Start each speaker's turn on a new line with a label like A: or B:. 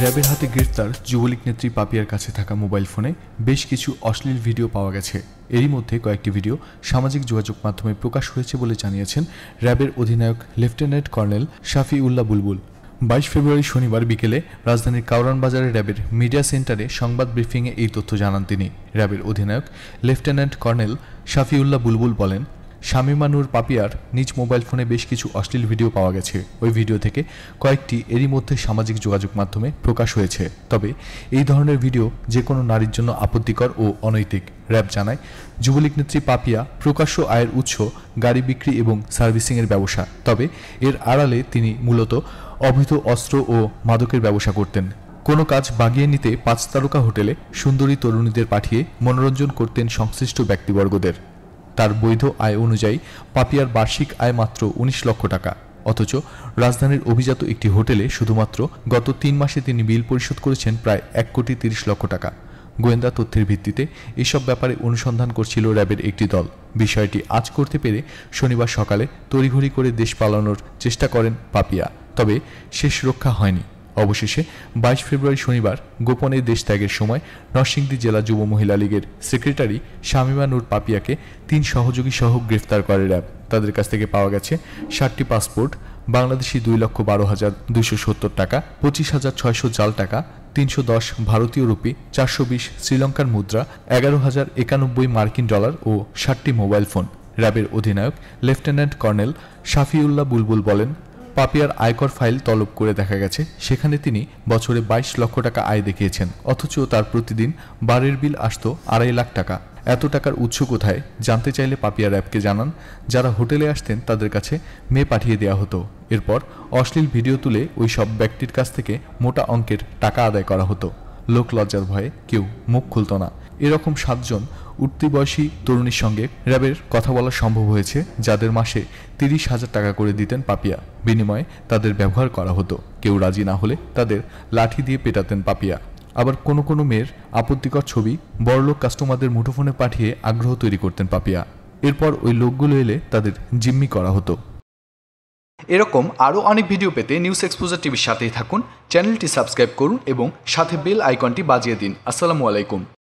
A: র্যাবের হাতে গ্রেফতার যুবলীগ নেত্রী পাপিয়ার কাছে থাকা মোবাইল ফোনে বেশ কিছু অশ্লীল ভিডিও পাওয়া গেছে এরই মধ্যে কয়েকটি ভিডিও সামাজিক যোগাযোগ মাধ্যমে প্রকাশ হয়েছে বলে জানিয়েছেন র্যাবের অধিনায়ক লেফটেন্যান্ট কর্নেল শাফি উল্লা বুলবুল বাইশ ফেব্রুয়ারি শনিবার বিকেলে রাজধানীর কাউরান বাজারে র্যাবের মিডিয়া সেন্টারে সংবাদ ব্রিফিংয়ে এই তথ্য জানান তিনি র্যাবের অধিনায়ক লেফটেন্যান্ট কর্নেল শাফিউল্লাহ বুলবুল বলেন শামিমানুর পাপিয়ার নিজ মোবাইল ফোনে বেশ কিছু অশ্লীল ভিডিও পাওয়া গেছে ওই ভিডিও থেকে কয়েকটি এরই মধ্যে সামাজিক যোগাযোগ মাধ্যমে প্রকাশ হয়েছে তবে এই ধরনের ভিডিও যে কোনো নারীর জন্য আপত্তিকর ও অনৈতিক র্যাব জানায় যুবলীগ নেত্রী পাপিয়া প্রকাশ্য আয়ের উৎস গাড়ি বিক্রি এবং সার্ভিসিংয়ের ব্যবসা তবে এর আড়ালে তিনি মূলত অবৈধ অস্ত্র ও মাদকের ব্যবসা করতেন কোনো কাজ বাগিয়ে নিতে পাঁচ তারকা হোটেলে সুন্দরী তরুণীদের পাঠিয়ে মনোরঞ্জন করতেন সংশ্লিষ্ট ব্যক্তিবর্গদের তার বৈধ আয় অনুযায়ী পাপিয়ার বার্ষিক আয় মাত্র উনিশ লক্ষ টাকা অথচ রাজধানীর অভিজাত একটি হোটেলে শুধুমাত্র গত তিন মাসে তিনি বিল পরিশোধ করেছেন প্রায় এক কোটি তিরিশ লক্ষ টাকা গোয়েন্দা তথ্যের ভিত্তিতে এসব ব্যাপারে অনুসন্ধান করছিল র্যাবের একটি দল বিষয়টি আজ করতে পেরে শনিবার সকালে তড়িঘড়ি করে দেশ পালানোর চেষ্টা করেন পাপিয়া তবে শেষ রক্ষা হয়নি অবশেষে বাইশ ফেব্রুয়ারি শনিবার গোপনে দেশ ত্যাগের সময় নরসিংদী জেলা যুব মহিলা লীগের সেক্রেটারি শামিমা নূর পাপিয়াকে তিন সহযোগী সহ গ্রেফতার করে র্যাব তাদের কাছ থেকে পাওয়া গেছে ষাটটি পাসপোর্ট বাংলাদেশি দুই লক্ষ বারো হাজার দুইশো সত্তর টাকা পঁচিশ হাজার ছয়শো জাল টাকা তিনশো দশ ভারতীয় রুপি চারশো বিশ শ্রীলঙ্কার মুদ্রা এগারো হাজার একানব্বই মার্কিন ডলার ও ষাটটি মোবাইল ফোন র্যাবের অধিনায়ক লেফটেন্যান্ট কর্নেল শাফিউল্লাহ বুলবুল বলেন পাপিয়ার আয়কর ফাইল তলব করে দেখা গেছে সেখানে তিনি বছরে ২২ লক্ষ টাকা আয় দেখিয়েছেন অথচ তার প্রতিদিন বাড়ির বিল আসত আড়াই লাখ টাকা এত টাকার উৎস কোথায় জানতে চাইলে পাপিয়া র্যাবকে জানান যারা হোটেলে আসতেন তাদের কাছে মেয়ে পাঠিয়ে দেওয়া হতো এরপর অশ্লীল ভিডিও তুলে ওই সব ব্যক্তির কাছ থেকে মোটা অঙ্কের টাকা আদায় করা হতো লোক লজ্জার ভয়ে কেউ মুখ খুলত না এরকম সাতজন উঠতি বয়সী তরুণীর সঙ্গে র্যাবের কথা বলা সম্ভব হয়েছে যাদের মাসে তিরিশ হাজার টাকা করে দিতেন পাপিয়া বিনিময়ে তাদের ব্যবহার করা হতো কেউ রাজি না হলে তাদের লাঠি দিয়ে পেটাতেন পাপিয়া আবার কোনো কোনো মেয়ের আপত্তিকর ছবি বড়লোক কাস্টমারদের মুঠোফোনে পাঠিয়ে আগ্রহ তৈরি করতেন পাপিয়া এরপর ওই লোকগুলো এলে তাদের জিম্মি করা হতো এরকম আরও অনেক ভিডিও পেতে নিউজ এক্সপোজার টিভির সাথেই থাকুন চ্যানেলটি সাবস্ক্রাইব করুন এবং সাথে বেল আইকনটি বাজিয়ে দিন আসসালামু আলাইকুম